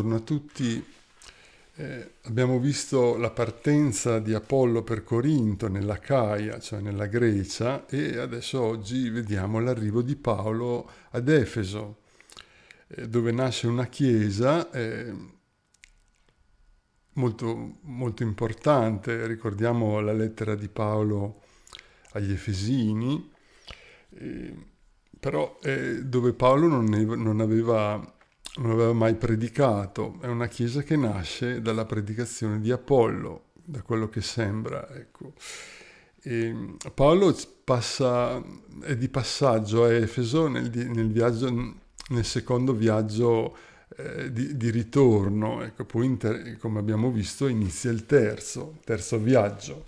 buongiorno a tutti. Eh, abbiamo visto la partenza di Apollo per Corinto nella Caia, cioè nella Grecia, e adesso oggi vediamo l'arrivo di Paolo ad Efeso, eh, dove nasce una chiesa eh, molto, molto importante. Ricordiamo la lettera di Paolo agli Efesini, eh, però eh, dove Paolo non, non aveva non aveva mai predicato, è una chiesa che nasce dalla predicazione di Apollo, da quello che sembra, ecco. E Paolo passa, è di passaggio a Efeso nel, nel, viaggio, nel secondo viaggio eh, di, di, ritorno, ecco, poi inter, come abbiamo visto inizia il terzo, terzo viaggio.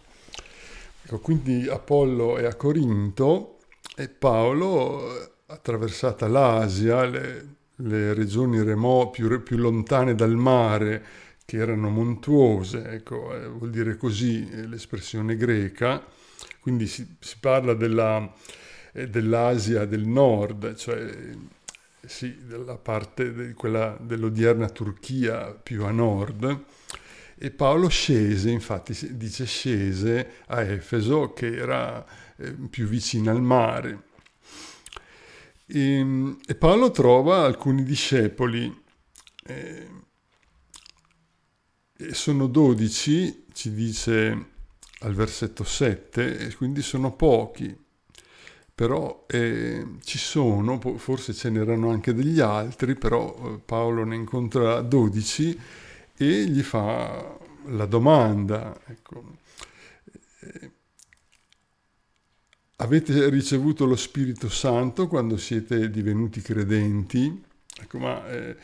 Ecco, quindi Apollo è a Corinto e Paolo, eh, attraversata l'Asia, le, le regioni remo, più, più, lontane dal mare, che erano montuose, ecco, eh, vuol dire così eh, l'espressione greca, quindi si, si parla della, eh, dell'Asia del nord, cioè eh, sì, della parte de, quella dell'odierna Turchia più a nord, e Paolo scese, infatti dice scese a Efeso, che era eh, più vicina al mare. E, ehm, e Paolo trova alcuni discepoli, eh, e sono dodici, ci dice al versetto 7, e quindi sono pochi, però eh, ci sono, forse ce n'erano anche degli altri, però eh, Paolo ne incontra dodici e gli fa la domanda. Ecco. Eh, Avete ricevuto lo Spirito Santo quando siete divenuti credenti. Ecco, ma eh,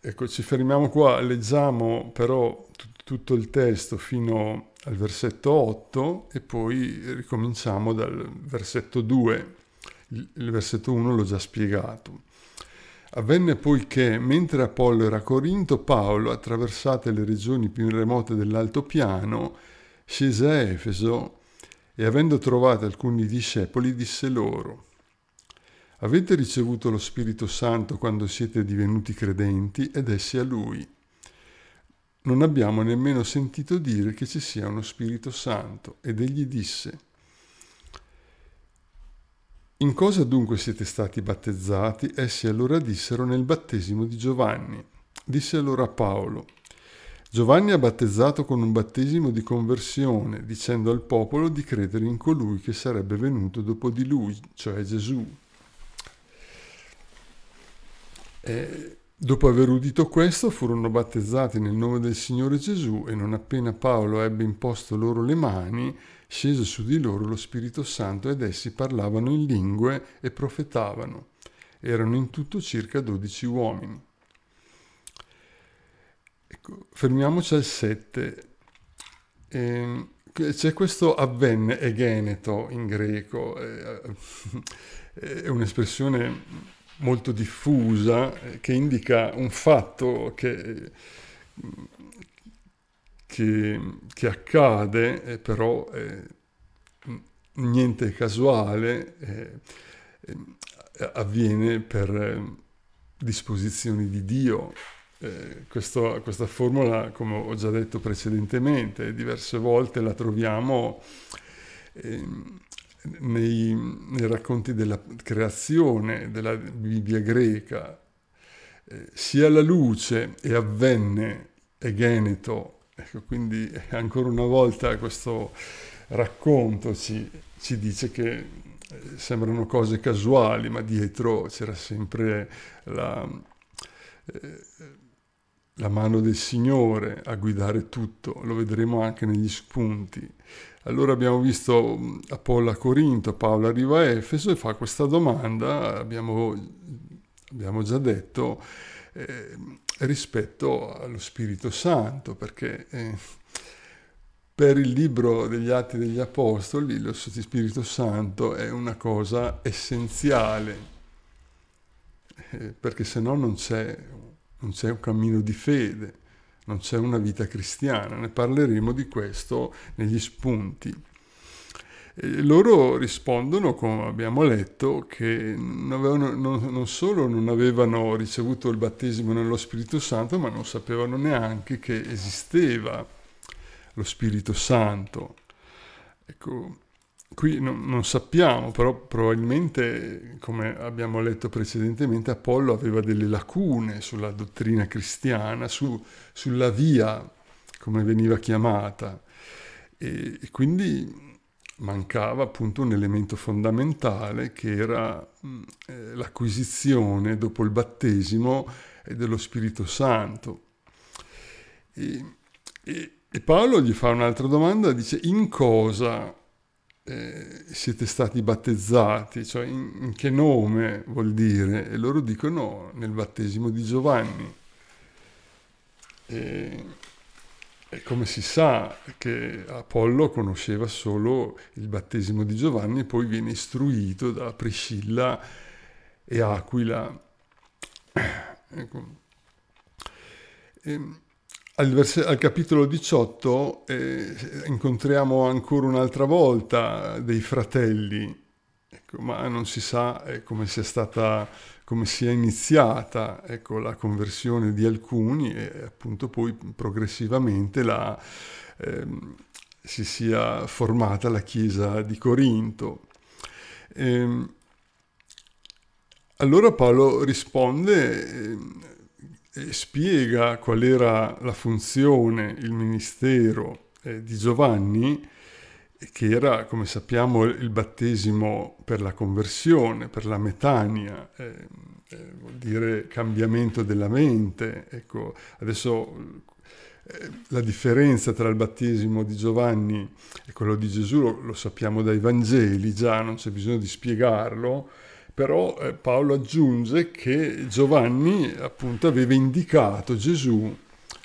ecco, ci fermiamo qua, leggiamo però t- tutto il testo fino al versetto 8 e poi ricominciamo dal versetto 2. Il, il versetto 1 l'ho già spiegato. Avvenne poiché, mentre Apollo era a Corinto, Paolo, attraversate le regioni più remote dell'altopiano, scese a Efeso e avendo trovato alcuni discepoli, disse loro, Avete ricevuto lo Spirito Santo quando siete divenuti credenti ed essi a Lui. Non abbiamo nemmeno sentito dire che ci sia uno Spirito Santo. Ed egli disse, In cosa dunque siete stati battezzati? Essi allora dissero nel battesimo di Giovanni. Disse allora Paolo, Giovanni ha battezzato con un battesimo di conversione, dicendo al popolo di credere in colui che sarebbe venuto dopo di lui, cioè Gesù. E eh, dopo aver udito questo, furono battezzati nel nome del Signore Gesù e non appena Paolo ebbe imposto loro le mani, scese su di loro lo Spirito Santo ed essi parlavano in lingue e profetavano. Erano in tutto circa dodici uomini. Ecco, fermiamoci al 7. Eh, c'è questo avvenne egeneto in greco, eh, eh è un'espressione molto diffusa eh, che indica un fatto che, che, che accade, eh, però eh, niente casuale, eh, avviene per disposizioni di Dio, eh, questo, questa formula, come ho già detto precedentemente, diverse volte la troviamo eh, nei, nei, racconti della creazione della Bibbia greca. Eh, sia la luce e avvenne e geneto, ecco, quindi eh, ancora una volta questo racconto ci, ci dice che eh, sembrano cose casuali, ma dietro c'era sempre la, eh, la mano del Signore a guidare tutto, lo vedremo anche negli spunti. Allora abbiamo visto Apollo a Corinto, Paolo arriva a Efeso e fa questa domanda, abbiamo, abbiamo già detto, eh, rispetto allo Spirito Santo, perché eh, per il libro degli Atti degli Apostoli lo Spirito Santo è una cosa essenziale, eh, perché se no non c'è non c'è un cammino di fede, non c'è una vita cristiana. Ne parleremo di questo negli spunti. E loro rispondono, come abbiamo letto, che non, avevano, non, non solo non avevano ricevuto il battesimo nello Spirito Santo, ma non sapevano neanche che esisteva lo Spirito Santo. Ecco, Qui no, non sappiamo, però probabilmente, come abbiamo letto precedentemente, Apollo aveva delle lacune sulla dottrina cristiana, su, sulla via, come veniva chiamata, e, e, quindi mancava appunto un elemento fondamentale che era mm, eh, l'acquisizione dopo il battesimo eh, dello Spirito Santo. E, e, e Paolo gli fa un'altra domanda, dice in cosa eh, siete stati battezzati, cioè in, in, che nome vuol dire? E loro dicono nel battesimo di Giovanni. E, e, come si sa che Apollo conosceva solo il battesimo di Giovanni e poi viene istruito da Priscilla e Aquila. Ecco. E, ehm, al, vers- al, capitolo 18 eh, incontriamo ancora un'altra volta dei fratelli, ecco, ma non si sa eh, come sia stata, come sia iniziata ecco, la conversione di alcuni e appunto poi progressivamente la, eh, si sia formata la chiesa di Corinto. Ehm, allora Paolo risponde ehm, spiega qual era la funzione, il ministero eh, di Giovanni, che era, come sappiamo, il battesimo per la conversione, per la metania, eh, eh, vuol dire cambiamento della mente. Ecco, adesso eh, la differenza tra il battesimo di Giovanni e quello di Gesù lo, lo sappiamo dai Vangeli già, non c'è bisogno di spiegarlo, però eh, Paolo aggiunge che Giovanni appunto aveva indicato Gesù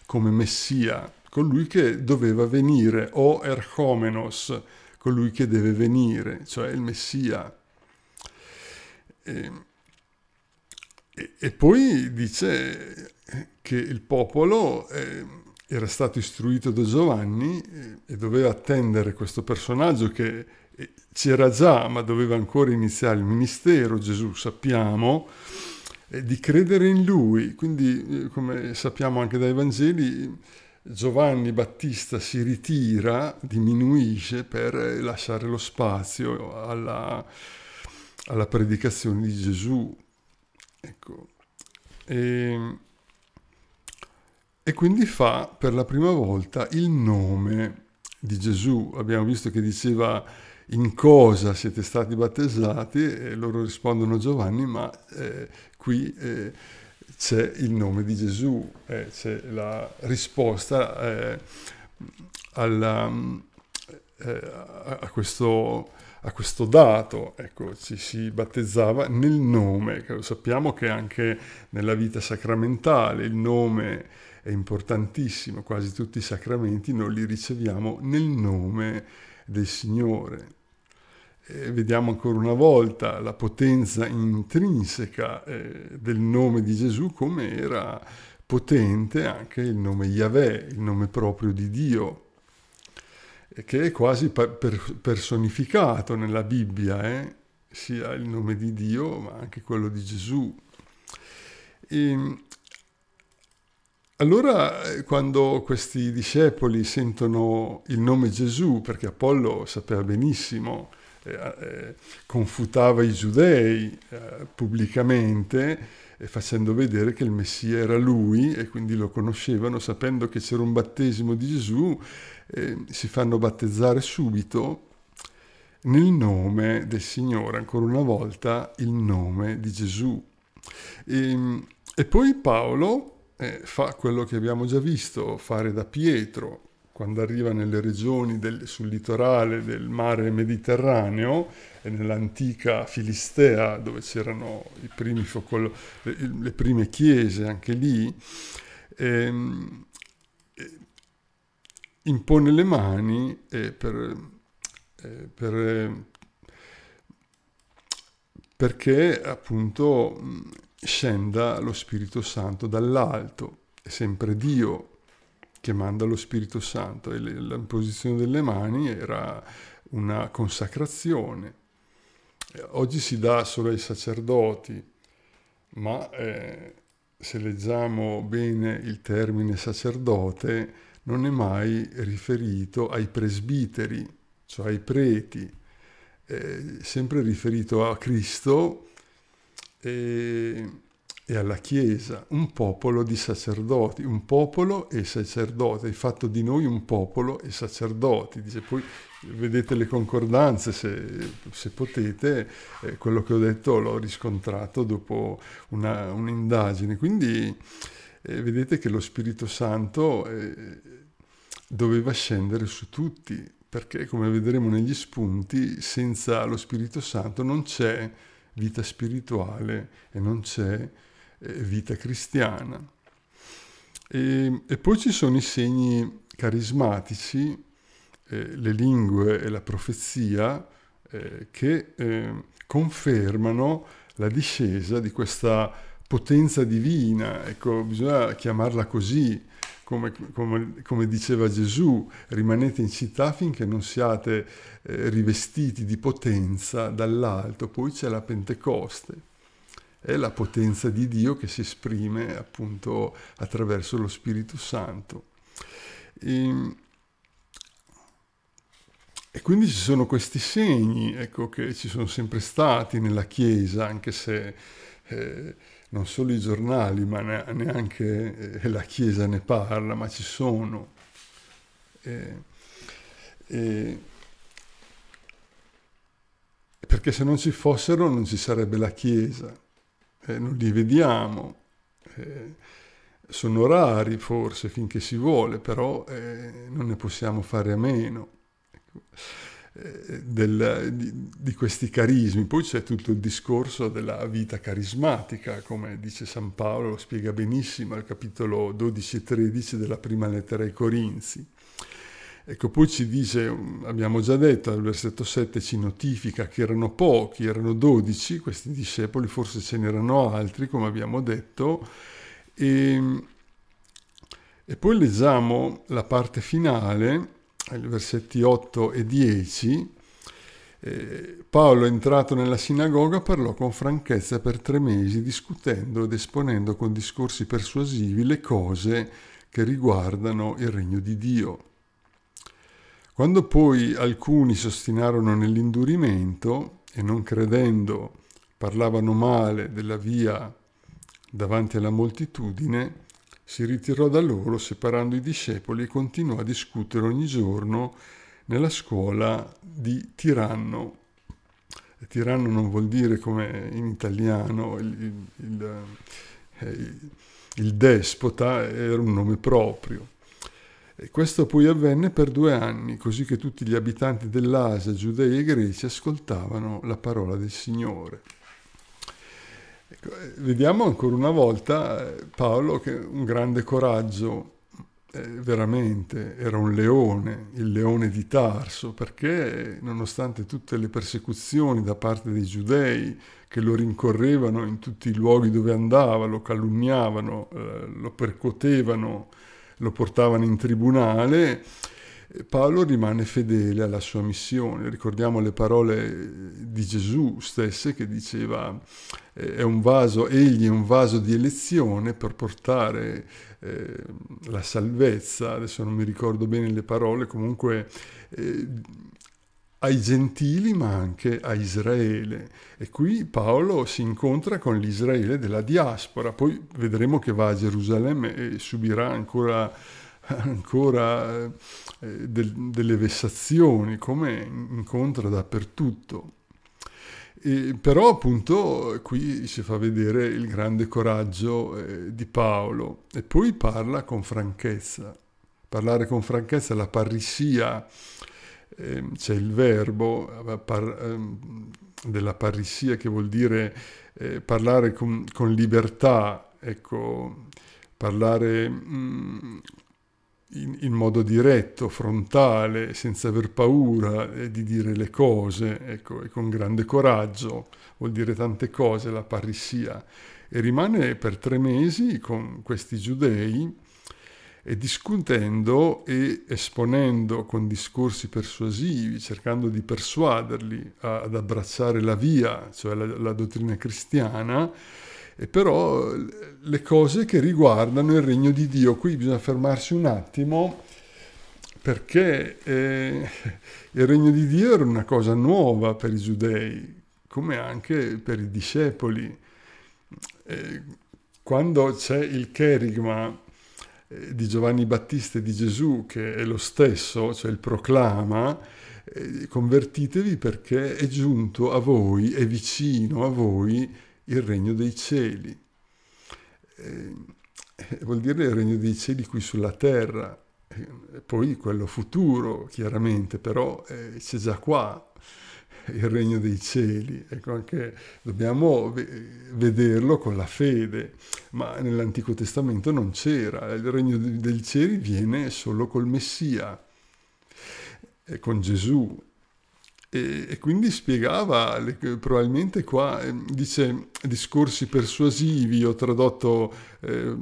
come Messia, colui che doveva venire, o Erchomenos, colui che deve venire, cioè il Messia. E, e, e poi dice che il popolo... Eh, era stato istruito da Giovanni eh, e doveva attendere questo personaggio che c'era già, ma doveva ancora iniziare il ministero, Gesù, sappiamo, di credere in lui. Quindi, eh, come sappiamo anche dai Vangeli, Giovanni Battista si ritira, diminuisce per lasciare lo spazio alla, alla predicazione di Gesù. Ecco. E, e quindi fa per la prima volta il nome di Gesù. Abbiamo visto che diceva in cosa siete stati battezzati e loro rispondono Giovanni, ma eh, qui eh, c'è il nome di Gesù, eh, c'è la risposta eh, alla, eh, a, questo, a, questo, dato, ecco, ci si battezzava nel nome, sappiamo che anche nella vita sacramentale il nome è importantissimo, quasi tutti i sacramenti noi li riceviamo nel nome del Signore. Eh, vediamo ancora una volta la potenza intrinseca eh, del nome di Gesù, come era potente anche il nome Yahweh, il nome proprio di Dio, che è quasi per personificato nella Bibbia, eh? sia il nome di Dio ma anche quello di Gesù. E ehm, allora eh, quando questi discepoli sentono il nome Gesù, perché Apollo sapeva benissimo, eh, eh, confutava i giudei eh, pubblicamente eh, facendo vedere che il Messia era lui e quindi lo conoscevano sapendo che c'era un battesimo di Gesù, eh, si fanno battezzare subito nel nome del Signore, ancora una volta il nome di Gesù. E, ehm, e poi Paolo eh, fa quello che abbiamo già visto fare da Pietro, quando arriva nelle regioni del, sul litorale del mare Mediterraneo e nell'antica Filistea dove c'erano focolo, le, le, prime chiese anche lì, ehm, eh, impone le mani eh, per, eh, per, perché appunto scenda lo Spirito Santo dall'alto, è sempre Dio che manda lo Spirito Santo e la posizione delle mani era una consacrazione. Eh, oggi si dà solo ai sacerdoti, ma eh, se leggiamo bene il termine sacerdote non è mai riferito ai presbiteri, cioè ai preti, è sempre riferito a Cristo. E e alla Chiesa, un popolo di sacerdoti, un popolo e sacerdoti, hai fatto di noi un popolo e sacerdoti. Dice, poi vedete le concordanze se, se potete, eh, quello che ho detto l'ho riscontrato dopo una, un'indagine, quindi eh, vedete che lo Spirito Santo eh, doveva scendere su tutti, perché come vedremo negli spunti, senza lo Spirito Santo non c'è vita spirituale e non c'è eh, vita cristiana. E, e poi ci sono i segni carismatici, eh, le lingue e la profezia, eh, che eh, confermano la discesa di questa potenza divina, ecco, bisogna chiamarla così, come, come, come, diceva Gesù, rimanete in città finché non siate eh, rivestiti di potenza dall'alto, poi c'è la Pentecoste è la potenza di Dio che si esprime appunto attraverso lo Spirito Santo. E, ehm, e quindi ci sono questi segni ecco, che ci sono sempre stati nella Chiesa, anche se eh, non solo i giornali, ma neanche eh, la Chiesa ne parla, ma ci sono. Eh, perché se non ci fossero non ci sarebbe la Chiesa eh, non li vediamo, eh, sono rari forse finché si vuole, però eh, non ne possiamo fare a meno. Ecco. Eh, del, di, di, questi carismi. Poi c'è tutto il discorso della vita carismatica, come dice San Paolo, lo spiega benissimo al capitolo 12 e 13 della prima lettera ai Corinzi. Ecco, poi ci dice, abbiamo già detto, al versetto 7 ci notifica che erano pochi, erano dodici questi discepoli, forse ce n'erano altri, come abbiamo detto, e, ehm, e poi leggiamo la parte finale, versetti 8 e 10, eh, Paolo entrato nella sinagoga parlò con franchezza per tre mesi discutendo ed esponendo con discorsi persuasivi le cose che riguardano il regno di Dio. Quando poi alcuni s'ostinarono nell'indurimento e non credendo parlavano male della via davanti alla moltitudine, si ritirò da loro separando i discepoli e continuò a discutere ogni giorno nella scuola di Tiranno. Tiranno non vuol dire come in italiano il, il, il, eh, il despota, era un nome proprio. E questo poi avvenne per due anni, così che tutti gli abitanti dell'Asia, Giudei e Greci, ascoltavano la parola del Signore. Ecco, eh, vediamo ancora una volta eh, Paolo che un grande coraggio eh, veramente era un leone, il leone di Tarso, perché nonostante tutte le persecuzioni da parte dei giudei che lo rincorrevano in tutti i luoghi dove andava, lo calunniavano, eh, lo percotevano, lo portavano in tribunale. Paolo rimane fedele alla sua missione. Ricordiamo le parole di Gesù stesse che diceva eh, è un vaso, egli è un vaso di elezione per portare eh, la salvezza, adesso non mi ricordo bene le parole, comunque eh, ai gentili ma anche a Israele. E qui Paolo si incontra con l'Israele della diaspora, poi vedremo che va a Gerusalemme e subirà ancora, ancora eh, del, delle vessazioni, come incontra dappertutto. E però appunto qui si fa vedere il grande coraggio eh, di Paolo e poi parla con franchezza. Parlare con franchezza, la parrissia Ehm, c'è il verbo eh, par, ehm, della parissia che vuol dire eh, parlare con, con, libertà, ecco, parlare mm, in, in, modo diretto, frontale, senza aver paura eh, di dire le cose, ecco, e con grande coraggio, vuol dire tante cose la parissia. E rimane per tre mesi con questi giudei e discutendo e esponendo con discorsi persuasivi, cercando di persuaderli a, ad abbracciare la via, cioè la, la dottrina cristiana, e però le cose che riguardano il regno di Dio. Qui bisogna fermarsi un attimo perché eh, il regno di Dio era una cosa nuova per i giudei, come anche per i discepoli. Eh, quando c'è il cherigma, eh, di Giovanni Battista e di Gesù, che è lo stesso, cioè il proclama, eh, convertitevi perché è giunto a voi, è vicino a voi il regno dei cieli. Eh, eh, vuol dire il regno dei cieli qui sulla terra, eh, poi quello futuro chiaramente, però eh, c'è già qua il regno dei cieli. Ecco, anche dobbiamo vederlo con la fede, ma nell'Antico Testamento non c'era, il regno dei cieli viene solo col Messia, eh, con Gesù. E, e quindi spiegava, probabilmente qua eh, dice discorsi persuasivi, ho tradotto... Eh,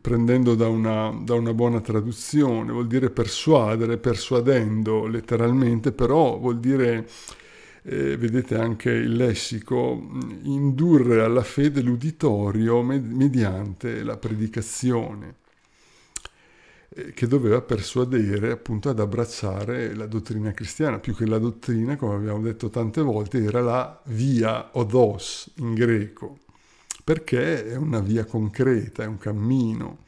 prendendo da una, da una, buona traduzione, vuol dire persuadere, persuadendo letteralmente, però vuol dire, eh, vedete anche il lessico, mm, indurre alla fede l'uditorio mediante la predicazione, eh, che doveva persuadere appunto ad abbracciare la dottrina cristiana, più che la dottrina, come abbiamo detto tante volte, era la via odos in greco perché è una via concreta, è un cammino.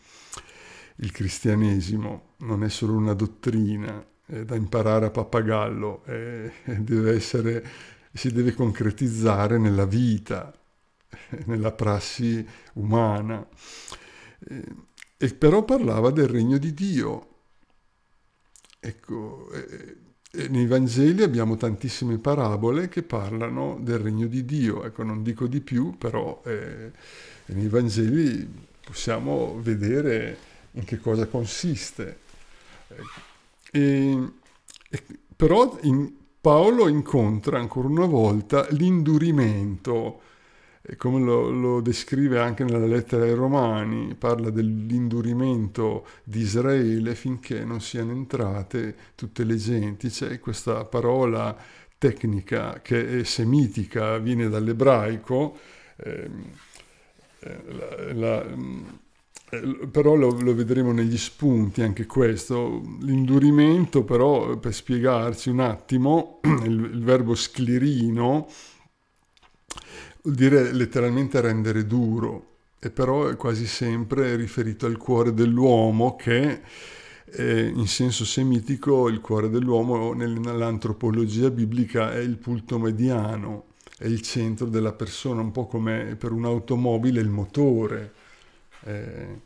Il cristianesimo non è solo una dottrina è da imparare a pappagallo, è, deve essere, si deve concretizzare nella vita, nella prassi umana. E però parlava del regno di Dio. Ecco, eh, nei Vangeli abbiamo tantissime parabole che parlano del regno di Dio, ecco non dico di più, però eh, nei Vangeli possiamo vedere in che cosa consiste. E, e, però in, Paolo incontra ancora una volta l'indurimento e come lo, lo, descrive anche nella lettera ai Romani, parla dell'indurimento di Israele finché non siano entrate tutte le genti. C'è questa parola tecnica che è semitica, viene dall'ebraico, ehm, eh, la, la, mm, eh, però lo, lo, vedremo negli spunti anche questo. L'indurimento però, per spiegarci un attimo, il, il verbo sclerino, vuol dire letteralmente rendere duro, e però è quasi sempre riferito al cuore dell'uomo che eh, in senso semitico il cuore dell'uomo nell'antropologia biblica è il punto mediano, è il centro della persona, un po' come per un'automobile il motore eh,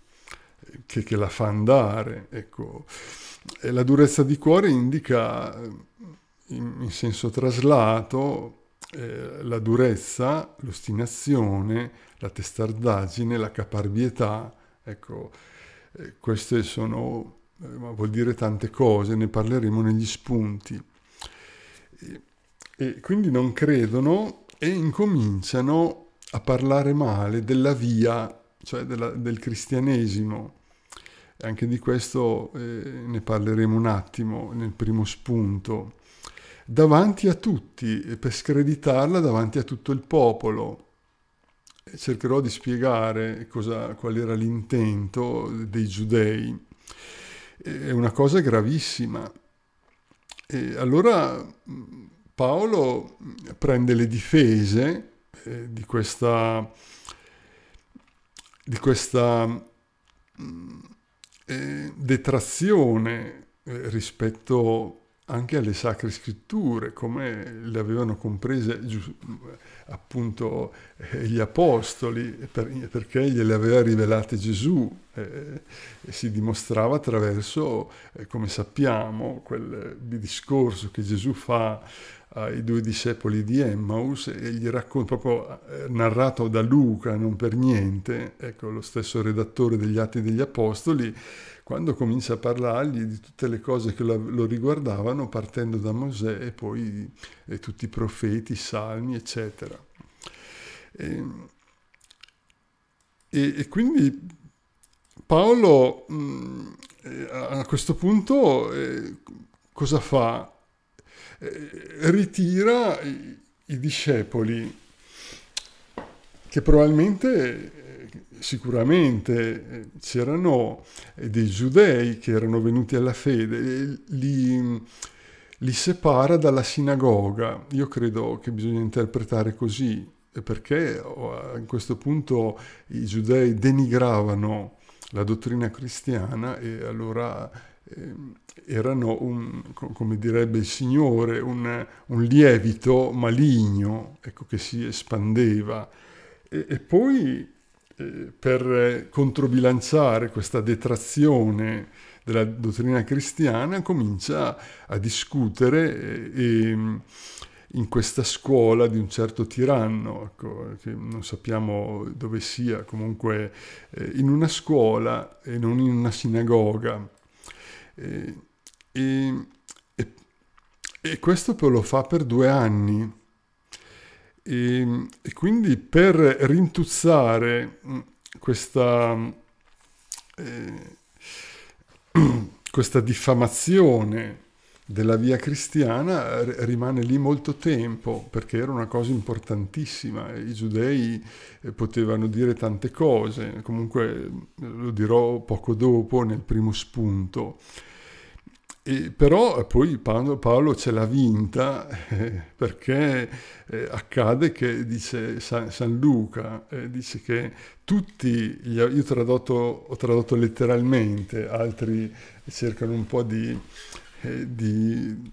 che, che, la fa andare. Ecco. la durezza di cuore indica eh, in, in senso traslato eh, la durezza, l'ostinazione, la testardaggine, la caparbietà, ecco, eh, queste sono, eh, vuol dire tante cose, ne parleremo negli spunti. E, e quindi non credono e incominciano a parlare male della via, cioè della, del cristianesimo. Anche di questo eh, ne parleremo un attimo nel primo spunto davanti a tutti, per screditarla davanti a tutto il popolo. Cercherò di spiegare cosa, qual era l'intento dei giudei. È una cosa gravissima. E allora mm, Paolo mm, prende le difese eh, di questa, di questa mm, eh, detrazione eh, rispetto a anche alle sacre scritture, come le avevano comprese appunto eh, gli apostoli, perché gliele aveva rivelate Gesù eh, e si dimostrava attraverso, eh, come sappiamo, quel discorso che Gesù fa ai due discepoli di Emmaus e gli racconta, proprio eh, narrato da Luca, non per niente, ecco lo stesso redattore degli Atti degli Apostoli, quando comincia a parlargli di tutte le cose che lo, riguardavano, partendo da Mosè e poi e tutti i profeti, i salmi, eccetera. E, e, e quindi Paolo mh, mm, eh, a questo punto eh, cosa fa? Eh, ritira i discepoli che probabilmente eh, sicuramente eh, c'erano dei giudei che erano venuti alla fede, li, li, separa dalla sinagoga. Io credo che bisogna interpretare così, perché a oh, questo punto i giudei denigravano la dottrina cristiana e allora ehm, erano, un, come direbbe il Signore, un, un, lievito maligno ecco, che si espandeva. E, e poi eh, per controbilanciare questa detrazione della dottrina cristiana comincia a discutere eh, e, mm, in questa scuola di un certo tiranno, ecco, che non sappiamo dove sia, comunque eh, in una scuola e non in una sinagoga e, e, e, questo lo fa per due anni. E, e, quindi per rintuzzare mm, questa, eh, questa diffamazione della via cristiana eh, rimane lì molto tempo perché era una cosa importantissima, i giudei eh, potevano dire tante cose, comunque eh, lo dirò poco dopo nel primo spunto. E però poi Paolo, Paolo ce l'ha vinta eh, perché eh, accade che dice San, San Luca, eh, dice che tutti, gli, io tradotto, ho tradotto letteralmente, altri cercano un po' di eh, di,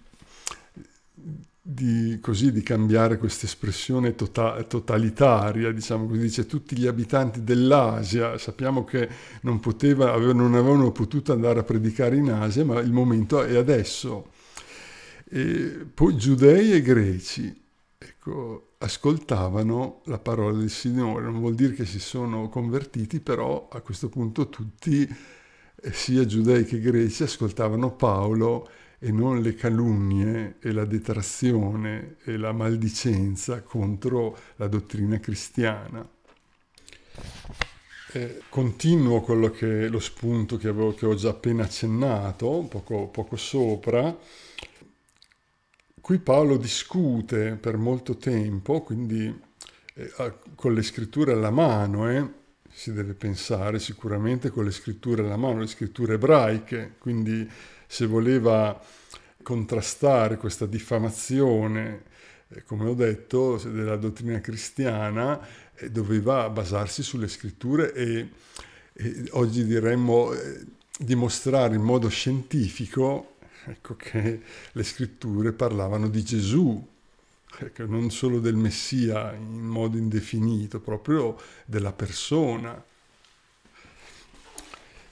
di, così, di, cambiare questa espressione tota, totalitaria, diciamo così, dice tutti gli abitanti dell'Asia, sappiamo che non, poteva, non avevano potuto andare a predicare in Asia, ma il momento è adesso. E poi giudei e greci, ecco, ascoltavano la parola del Signore, non vuol dire che si sono convertiti, però a questo punto tutti, eh, sia giudei che greci, ascoltavano Paolo e non le calunnie e la detrazione e la maldicenza contro la dottrina cristiana. Eh, continuo quello che, lo spunto che, avevo, che ho già appena accennato, poco, poco sopra. Qui Paolo discute per molto tempo, quindi eh, con le scritture alla mano, eh, si deve pensare sicuramente con le scritture alla mano, le scritture ebraiche, quindi se voleva contrastare questa diffamazione, eh, come ho detto, della dottrina cristiana, doveva basarsi sulle scritture e, e oggi diremmo eh, dimostrare in modo scientifico ecco, che le scritture parlavano di Gesù, ecco, non solo del Messia in modo indefinito, proprio della persona.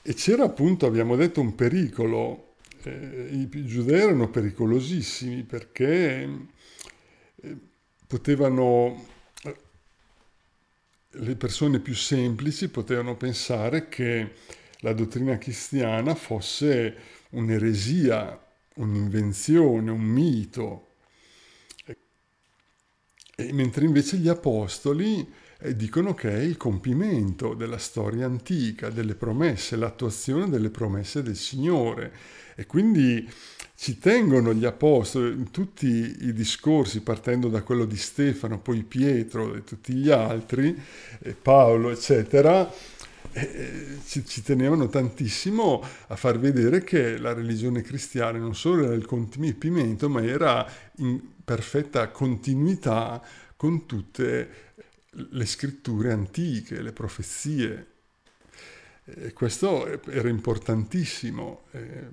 E c'era appunto, abbiamo detto, un pericolo eh, i giudei erano pericolosissimi perché eh, potevano, eh, le persone più semplici potevano pensare che la dottrina cristiana fosse un'eresia, un'invenzione, un mito. E mentre invece gli apostoli dicono che è il compimento della storia antica, delle promesse, l'attuazione delle promesse del Signore e quindi ci tengono gli apostoli in tutti i discorsi, partendo da quello di Stefano, poi Pietro e tutti gli altri, Paolo, eccetera, ci, ci, tenevano tantissimo a far vedere che la religione cristiana non solo era il compimento, ma era in perfetta continuità con tutte le scritture antiche, le profezie. E questo era importantissimo. Eh,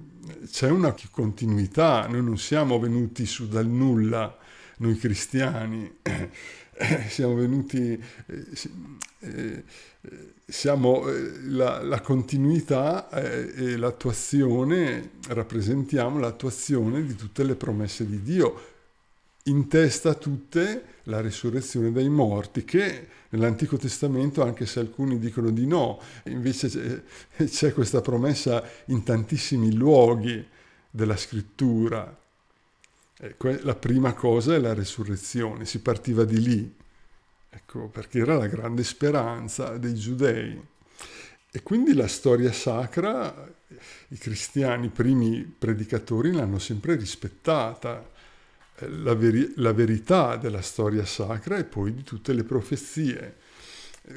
c'è una continuità, noi non siamo venuti su dal nulla, noi cristiani, eh, siamo venuti, eh, siamo la, la continuità e l'attuazione, rappresentiamo l'attuazione di tutte le promesse di Dio, in testa tutte la risurrezione dai morti, che nell'Antico Testamento, anche se alcuni dicono di no, invece c'è eh, questa promessa in tantissimi luoghi della scrittura. Ecco, eh, la prima cosa è la risurrezione, si partiva di lì, ecco, perché era la grande speranza dei giudei. E quindi la storia sacra, i cristiani, i primi predicatori l'hanno sempre rispettata, la, veri- la verità della storia sacra e poi di tutte le profezie.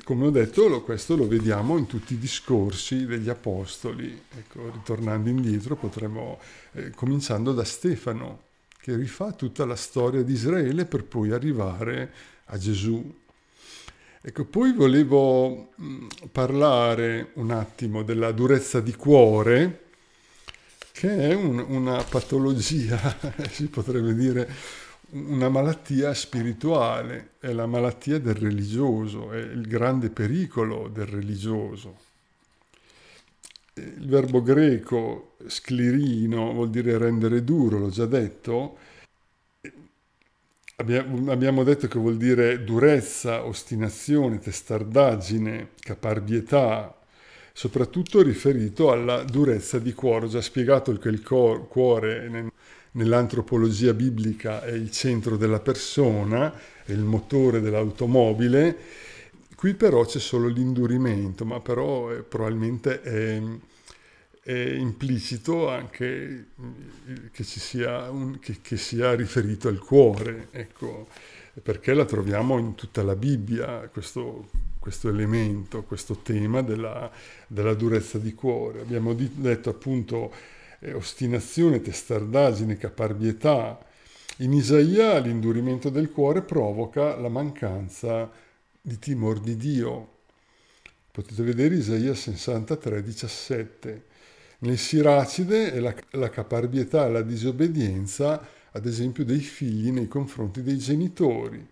Come ho detto, lo, questo lo vediamo in tutti i discorsi degli apostoli. Ecco, ritornando indietro, potremmo, eh, cominciando da Stefano, che rifà tutta la storia di Israele per poi arrivare a Gesù. Ecco, poi volevo mh, mm, parlare un attimo della durezza di cuore, che è un, una patologia, si potrebbe dire una malattia spirituale, è la malattia del religioso, è il grande pericolo del religioso. Il verbo greco sclerino vuol dire rendere duro, l'ho già detto. Abbiamo detto che vuol dire durezza, ostinazione, testardaggine, caparbietà, soprattutto riferito alla durezza di cuore. Ho già spiegato che il cuore nell'antropologia biblica è il centro della persona, è il motore dell'automobile. Qui però c'è solo l'indurimento, ma però eh, probabilmente è, è, implicito anche eh, che, sia, un, che, che sia riferito al cuore, ecco, perché la troviamo in tutta la Bibbia, questo questo elemento, questo tema della, della durezza di cuore. Abbiamo di, detto appunto eh, ostinazione, testardaggine, caparbietà. In Isaia l'indurimento del cuore provoca la mancanza di timor di Dio. Potete vedere Isaia 63, 17. Nel Siracide è la, la caparbietà e la disobbedienza, ad esempio, dei figli nei confronti dei genitori.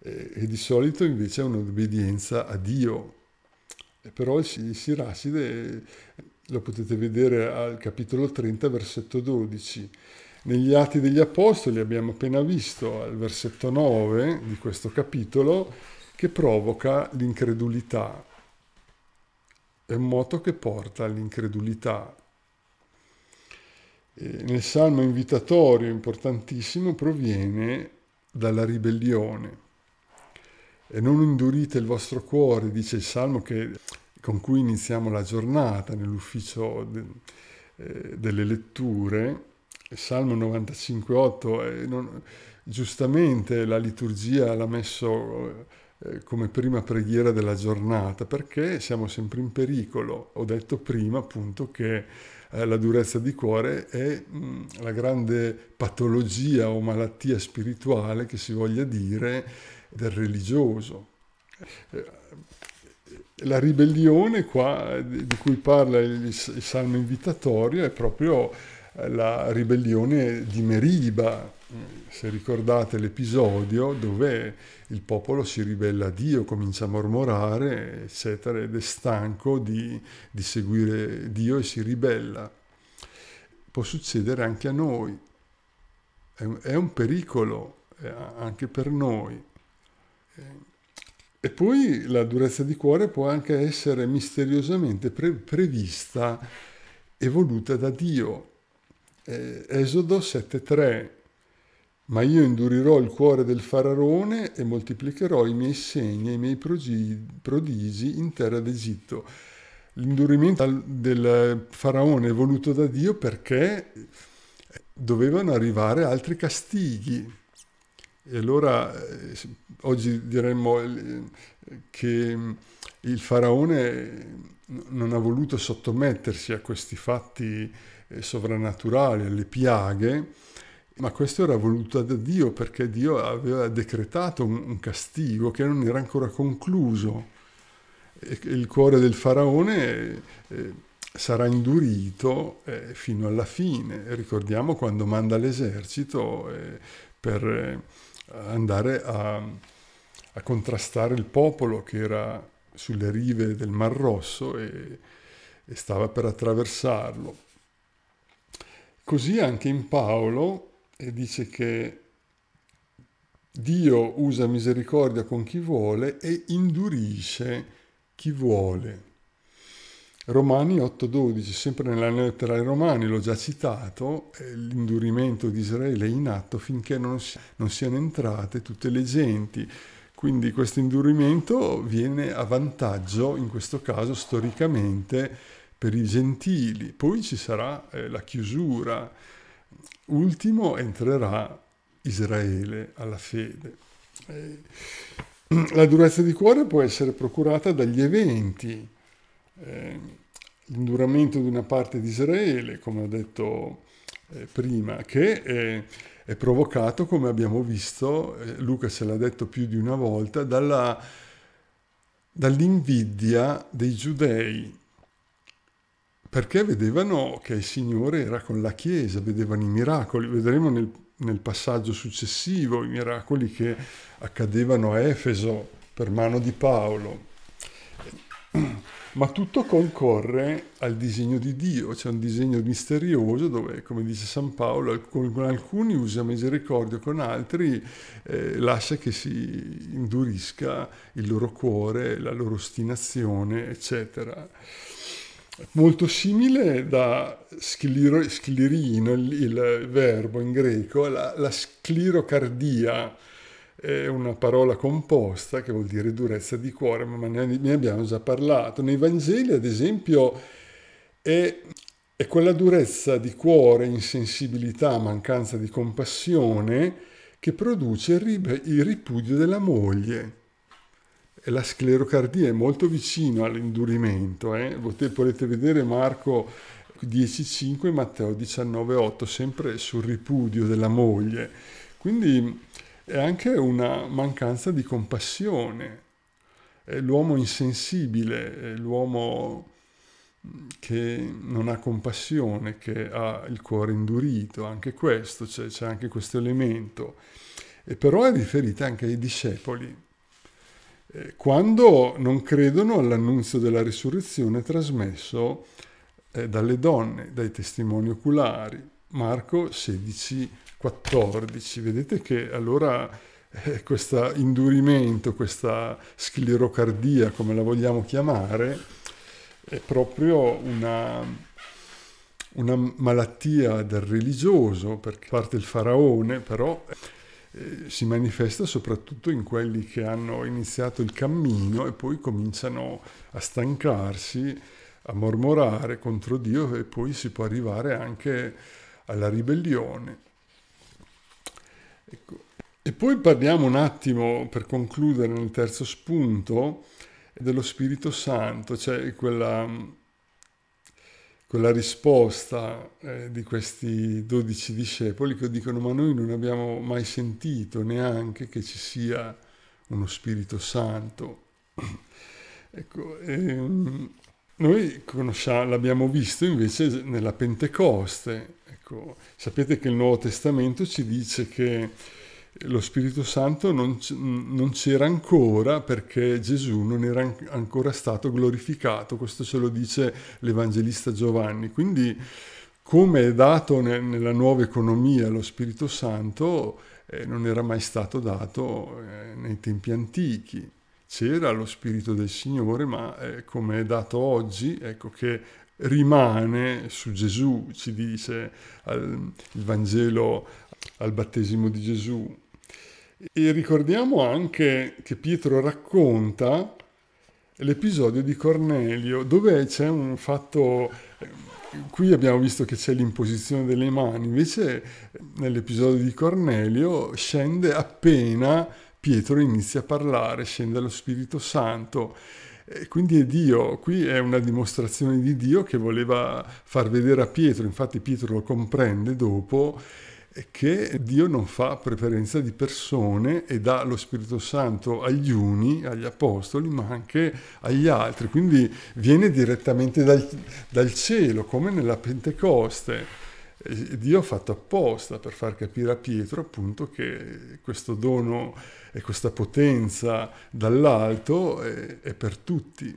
Eh, e di solito invece è un'obbedienza a Dio. Però il Siracide eh, lo potete vedere al capitolo 30, versetto 12. Negli Atti degli Apostoli abbiamo appena visto al versetto 9 di questo capitolo che provoca l'incredulità. È un moto che porta all'incredulità. Nel salmo invitatorio importantissimo proviene dalla ribellione e non indurite il vostro cuore, dice il Salmo che, con cui iniziamo la giornata nell'ufficio de, eh, delle letture, Salmo 95,8, eh, giustamente la liturgia l'ha messo eh, come prima preghiera della giornata, perché siamo sempre in pericolo. Ho detto prima appunto che eh, la durezza di cuore è mh, mm, la grande patologia o malattia spirituale che si voglia dire del religioso. Eh, la ribellione qua, di cui parla il Salmo invitatorio è proprio eh, la ribellione di Meriba, mm, se ricordate l'episodio dove il popolo si ribella a Dio, comincia a mormorare, eccetera, ed è stanco di, di seguire Dio e si ribella. Può succedere anche a noi, è un, è un pericolo eh, anche per noi. E poi la durezza di cuore può anche essere misteriosamente pre- prevista e voluta da Dio. Eh, Esodo 7.3 ma io indurirò il cuore del faraone e moltiplicherò i miei segni e i miei prodigi in terra d'Egitto. L'indurimento del faraone è voluto da Dio perché dovevano arrivare altri castighi. E allora eh, oggi diremmo eh, che mm, il faraone mm, non ha voluto sottomettersi a questi fatti eh, sovrannaturali, alle piaghe, ma questo era voluto da Dio perché Dio aveva decretato un castigo che non era ancora concluso. E il cuore del faraone sarà indurito fino alla fine. Ricordiamo quando manda l'esercito per andare a, a contrastare il popolo che era sulle rive del Mar Rosso e, e stava per attraversarlo. Così anche in Paolo dice che Dio usa misericordia con chi vuole e indurisce chi vuole. Romani 8.12, sempre nella lettera ai Romani, l'ho già citato, eh, l'indurimento di Israele è in atto finché non, si, non siano entrate tutte le genti. Quindi questo indurimento viene a vantaggio, in questo caso storicamente, per i gentili. Poi ci sarà eh, la chiusura. Ultimo entrerà Israele alla fede. Eh, la durezza di cuore può essere procurata dagli eventi. Eh, l'induramento di una parte di Israele, come ho detto eh, prima, che è, eh, è, provocato, come abbiamo visto, eh, Luca se l'ha detto più di una volta, dalla, dall'invidia dei giudei, perché vedevano che il Signore era con la Chiesa, vedevano i miracoli, vedremo nel, nel passaggio successivo i miracoli che accadevano a Efeso per mano di Paolo ma tutto concorre al disegno di Dio, c'è un disegno misterioso dove, come dice San Paolo, con, alcuni usa misericordia, con altri eh, lascia che si indurisca il loro cuore, la loro ostinazione, eccetera. Molto simile da sclero, sclerino, il, il, verbo in greco, la, la sclerocardia, è una parola composta che vuol dire durezza di cuore, ma ne abbiamo già parlato. Nei Vangeli, ad esempio, è, è quella durezza di cuore, insensibilità, mancanza di compassione che produce il ripudio della moglie. E la sclerocardia è molto vicino all'indurimento. Eh? Potete vedere Marco 10.5 Matteo 19.8, sempre sul ripudio della moglie. Quindi è anche una mancanza di compassione. L'uomo insensibile, l'uomo mm, che non ha compassione, che ha il cuore indurito, anche questo, c'è, c'è anche questo elemento. E però è riferita anche ai discepoli eh, quando non credono all'annunzio della risurrezione trasmesso eh, dalle donne, dai testimoni oculari. Marco 16, 14. Vedete che allora eh, questo indurimento, questa sclerocardia, come la vogliamo chiamare, è proprio una, una malattia del religioso, perché parte il faraone, però eh, si manifesta soprattutto in quelli che hanno iniziato il cammino e poi cominciano a stancarsi, a mormorare contro Dio e poi si può arrivare anche alla ribellione. Ecco. E poi parliamo un attimo, per concludere nel terzo spunto, dello Spirito Santo, cioè quella, quella risposta eh, di questi dodici discepoli che dicono ma noi non abbiamo mai sentito neanche che ci sia uno Spirito Santo. ecco, ehm, noi l'abbiamo visto invece nella Pentecoste, Ecco, sapete che il Nuovo Testamento ci dice che lo Spirito Santo non, c'era ancora perché Gesù non era ancora stato glorificato, questo ce lo dice l'Evangelista Giovanni. Quindi come è dato nella nuova economia lo Spirito Santo eh, non era mai stato dato eh, nei tempi antichi. C'era lo Spirito del Signore, ma eh, come è dato oggi, ecco che rimane su Gesù, ci dice al, il Vangelo al battesimo di Gesù. E ricordiamo anche che Pietro racconta l'episodio di Cornelio, dove c'è un fatto... Qui abbiamo visto che c'è l'imposizione delle mani, invece nell'episodio di Cornelio scende appena Pietro inizia a parlare, scende lo Spirito Santo e quindi è Dio, qui è una dimostrazione di Dio che voleva far vedere a Pietro, infatti Pietro lo comprende dopo, che Dio non fa preferenza di persone e dà lo Spirito Santo agli uni, agli apostoli, ma anche agli altri. Quindi viene direttamente dal, dal cielo, come nella Pentecoste. Dio ha fatto apposta per far capire a Pietro appunto che questo dono e questa potenza dall'alto è, è per tutti.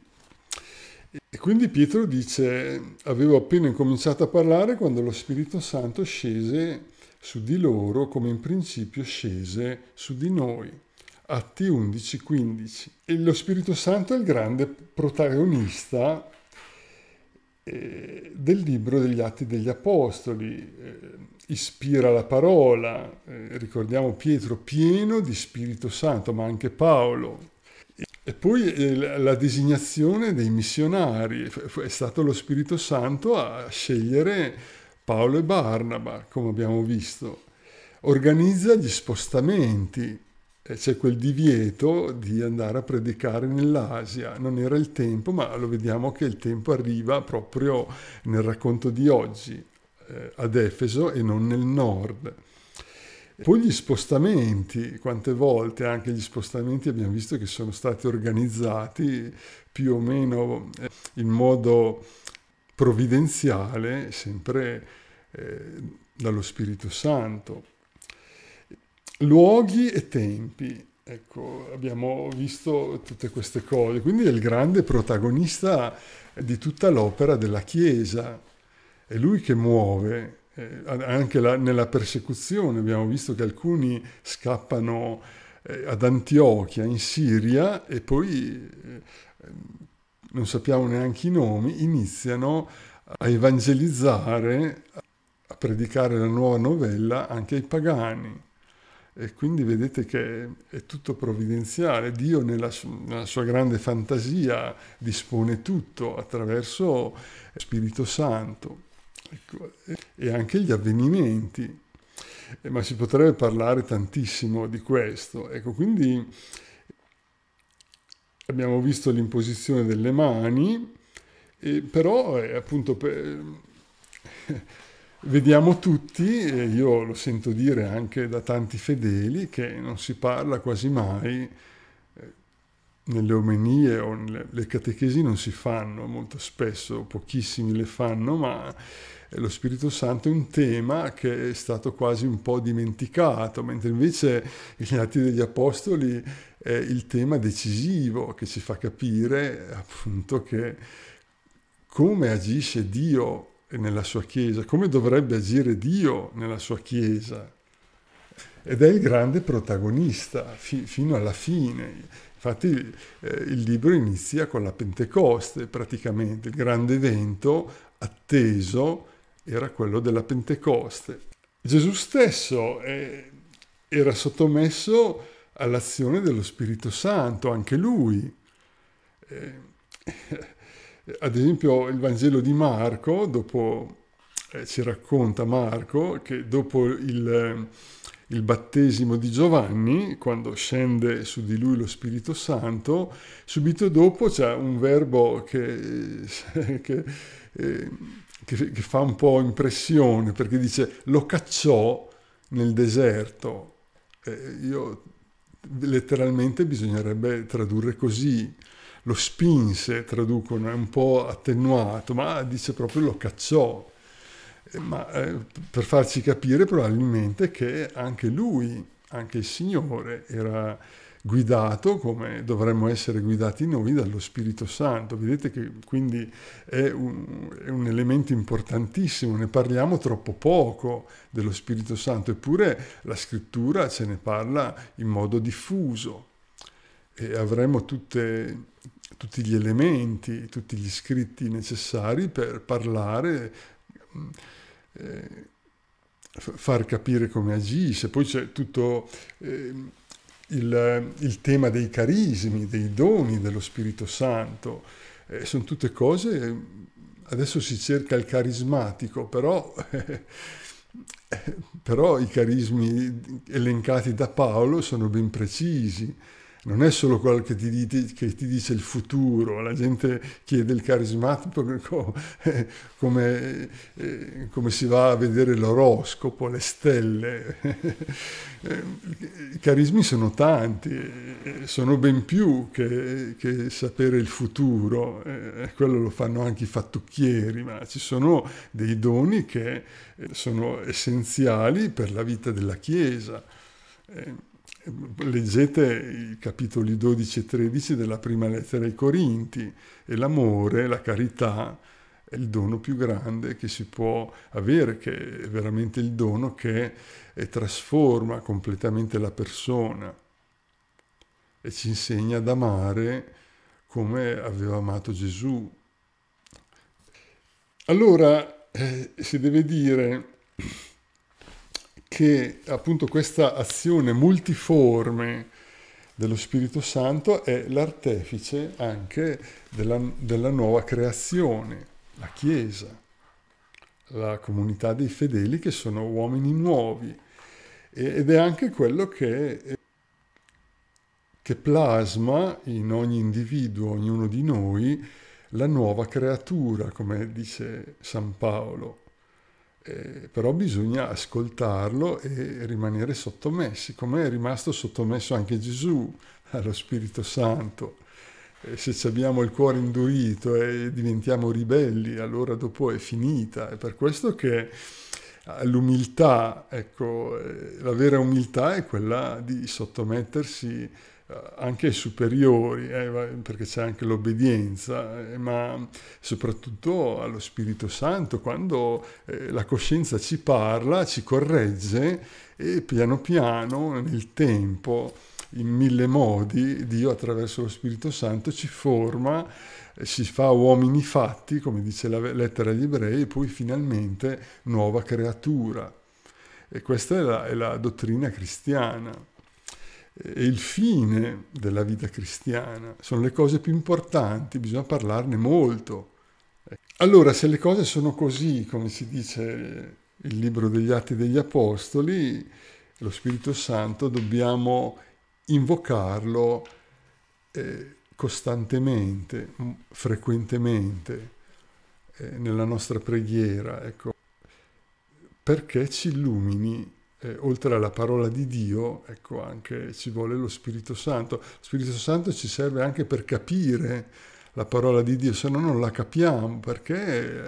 E quindi Pietro dice, avevo appena incominciato a parlare quando lo Spirito Santo scese su di loro come in principio scese su di noi. Atti 11:15. E lo Spirito Santo è il grande protagonista eh, del libro degli Atti degli Apostoli, eh, ispira la parola, eh, ricordiamo Pietro pieno di Spirito Santo, ma anche Paolo. E poi eh, la designazione dei missionari, è stato lo Spirito Santo a scegliere Paolo e Barnaba, come abbiamo visto. Organizza gli spostamenti, eh, c'è quel divieto di andare a predicare nell'Asia. Non era il tempo, ma lo vediamo che il tempo arriva proprio nel racconto di oggi, eh, ad Efeso e non nel nord. Poi gli spostamenti, quante volte anche gli spostamenti abbiamo visto che sono stati organizzati più o meno eh, in modo provvidenziale, sempre eh, dallo Spirito Santo. Luoghi e tempi. Ecco, abbiamo visto tutte queste cose, quindi è il grande protagonista di tutta l'opera della Chiesa, è lui che muove, eh, anche la, nella persecuzione abbiamo visto che alcuni scappano eh, ad Antiochia in Siria e poi, eh, ehm, non sappiamo neanche i nomi, iniziano a evangelizzare, a predicare la nuova novella anche ai pagani. E quindi vedete che è tutto provvidenziale, Dio nella, nella sua grande fantasia dispone tutto attraverso Spirito Santo ecco, e anche gli avvenimenti. Eh, ma si potrebbe parlare tantissimo di questo. Ecco, quindi abbiamo visto l'imposizione delle mani, eh, però è appunto per, Vediamo tutti, e io lo sento dire anche da tanti fedeli, che non si parla quasi mai, eh, nelle omenie o nelle, le catechesi non si fanno molto spesso, pochissimi le fanno, ma eh, lo Spirito Santo è un tema che è stato quasi un po' dimenticato, mentre invece gli Atti degli Apostoli è il tema decisivo che ci fa capire appunto che come agisce Dio nella sua Chiesa, come dovrebbe agire Dio nella sua Chiesa. Ed è il grande protagonista fi- fino alla fine. Infatti eh, il libro inizia con la Pentecoste praticamente, il grande evento atteso era quello della Pentecoste. Gesù stesso eh, era sottomesso all'azione dello Spirito Santo, anche lui. Eh, ad esempio il Vangelo di Marco, dopo, eh, ci racconta Marco che dopo il, eh, il battesimo di Giovanni, quando scende su di lui lo Spirito Santo, subito dopo c'è un verbo che, eh, che, eh, che, che fa un po' impressione, perché dice lo cacciò nel deserto. Eh, io letteralmente bisognerebbe tradurre così, lo spinse, traducono, è un po' attenuato, ma dice proprio lo cacciò. Eh, ma eh, per farci capire probabilmente che anche lui, anche il Signore, era guidato come dovremmo essere guidati noi dallo Spirito Santo. Vedete che quindi è un, è un, elemento importantissimo, ne parliamo troppo poco dello Spirito Santo, eppure la scrittura ce ne parla in modo diffuso e avremo tutte, tutti gli elementi, tutti gli scritti necessari per parlare, mm, eh, far capire come agisce. Poi c'è tutto eh, il, il, tema dei carismi, dei doni dello Spirito Santo. Eh, sono tutte cose, adesso si cerca il carismatico, però... però i carismi elencati da Paolo sono ben precisi non è solo quello che ti, dite, che ti, dice il futuro, la gente chiede il carismatico come, eh, come si va a vedere l'oroscopo, le stelle. Eh, I carismi sono tanti, eh, sono ben più che, che sapere il futuro, quello lo fanno anche i fattucchieri, ma ci sono dei doni che sono essenziali per la vita della Chiesa. Leggete i capitoli 12 e 13 della prima lettera ai Corinti e l'amore, la carità è il dono più grande che si può avere, che è veramente il dono che eh, trasforma completamente la persona e ci insegna ad amare come aveva amato Gesù. Allora eh, si deve dire che appunto questa azione multiforme dello Spirito Santo è l'artefice anche della, della nuova creazione, la Chiesa, la comunità dei fedeli che sono uomini nuovi ed è anche quello che, che plasma in ogni individuo, ognuno di noi, la nuova creatura, come dice San Paolo eh, però bisogna ascoltarlo e rimanere sottomessi, come è rimasto sottomesso anche Gesù allo Spirito Santo. E eh, se abbiamo il cuore indurito e diventiamo ribelli, allora dopo è finita. È per questo che eh, l'umiltà, ecco, eh, la vera umiltà è quella di sottomettersi eh, anche superiori, eh, perché c'è anche l'obbedienza, eh, ma soprattutto allo Spirito Santo, quando eh, la coscienza ci parla, ci corregge e piano piano, nel tempo, in mille modi, Dio attraverso lo Spirito Santo ci forma, eh, si fa uomini fatti, come dice la lettera agli ebrei, e poi finalmente nuova creatura. E questa è la, è la dottrina cristiana e il fine della vita cristiana. Sono le cose più importanti, bisogna parlarne molto. Allora, se le cose sono così, come si dice il libro degli Atti degli Apostoli, lo Spirito Santo, dobbiamo invocarlo eh, costantemente, frequentemente, eh, nella nostra preghiera, ecco, perché ci illumini eh, oltre alla parola di Dio, ecco anche ci vuole lo Spirito Santo. Lo Spirito Santo ci serve anche per capire la parola di Dio, se no non la capiamo, perché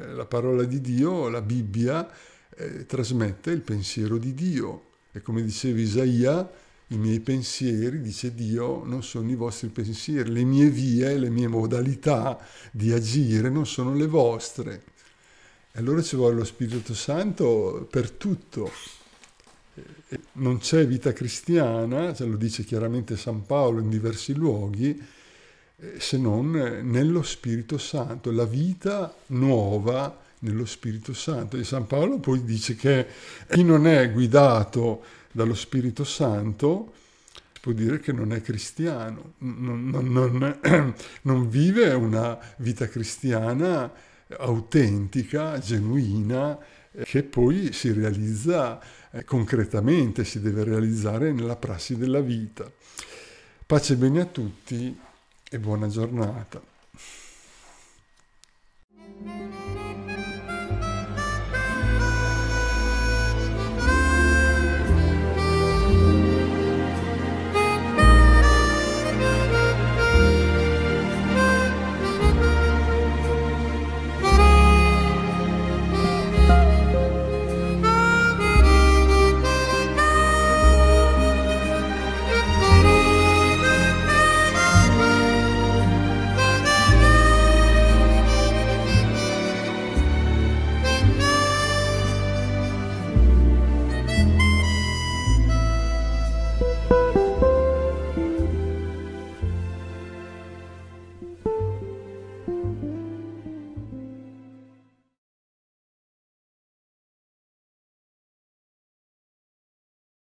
eh, la parola di Dio, la Bibbia, eh, trasmette il pensiero di Dio. E come diceva Isaia, i miei pensieri, dice Dio, non sono i vostri pensieri, le mie vie, le mie modalità di agire non sono le vostre. E allora ci vuole lo Spirito Santo per tutto non c'è vita cristiana, ce cioè lo dice chiaramente San Paolo in diversi luoghi, eh, se non eh, nello Spirito Santo, la vita nuova nello Spirito Santo. E San Paolo poi dice che chi non è guidato dallo Spirito Santo può dire che non è cristiano, non, non, non, non vive una vita cristiana autentica, genuina, che poi si realizza eh, concretamente, si deve realizzare nella prassi della vita. Pace e bene a tutti e buona giornata.